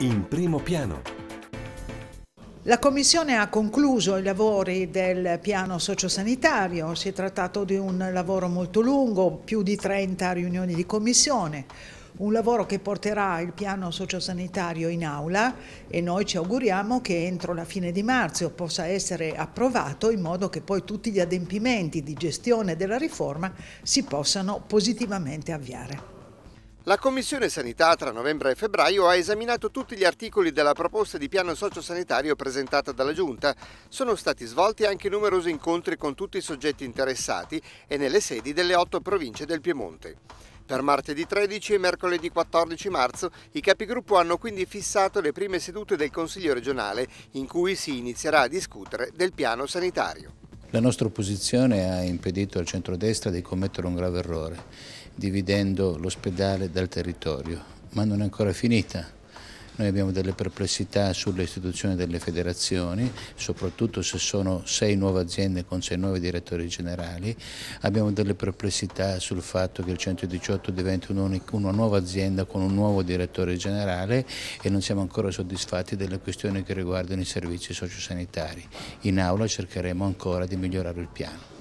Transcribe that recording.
in primo piano. La Commissione ha concluso i lavori del piano sociosanitario, si è trattato di un lavoro molto lungo, più di 30 riunioni di Commissione, un lavoro che porterà il piano sociosanitario in aula e noi ci auguriamo che entro la fine di marzo possa essere approvato in modo che poi tutti gli adempimenti di gestione della riforma si possano positivamente avviare. La Commissione Sanità tra novembre e febbraio ha esaminato tutti gli articoli della proposta di piano sociosanitario presentata dalla Giunta. Sono stati svolti anche numerosi incontri con tutti i soggetti interessati e nelle sedi delle otto province del Piemonte. Per martedì 13 e mercoledì 14 marzo i capigruppo hanno quindi fissato le prime sedute del Consiglio regionale in cui si inizierà a discutere del piano sanitario. La nostra opposizione ha impedito al centrodestra di commettere un grave errore dividendo l'ospedale dal territorio, ma non è ancora finita. Noi abbiamo delle perplessità sulle istituzioni delle federazioni, soprattutto se sono sei nuove aziende con sei nuovi direttori generali. Abbiamo delle perplessità sul fatto che il 118 diventi una nuova azienda con un nuovo direttore generale e non siamo ancora soddisfatti delle questioni che riguardano i servizi sociosanitari. In aula cercheremo ancora di migliorare il piano.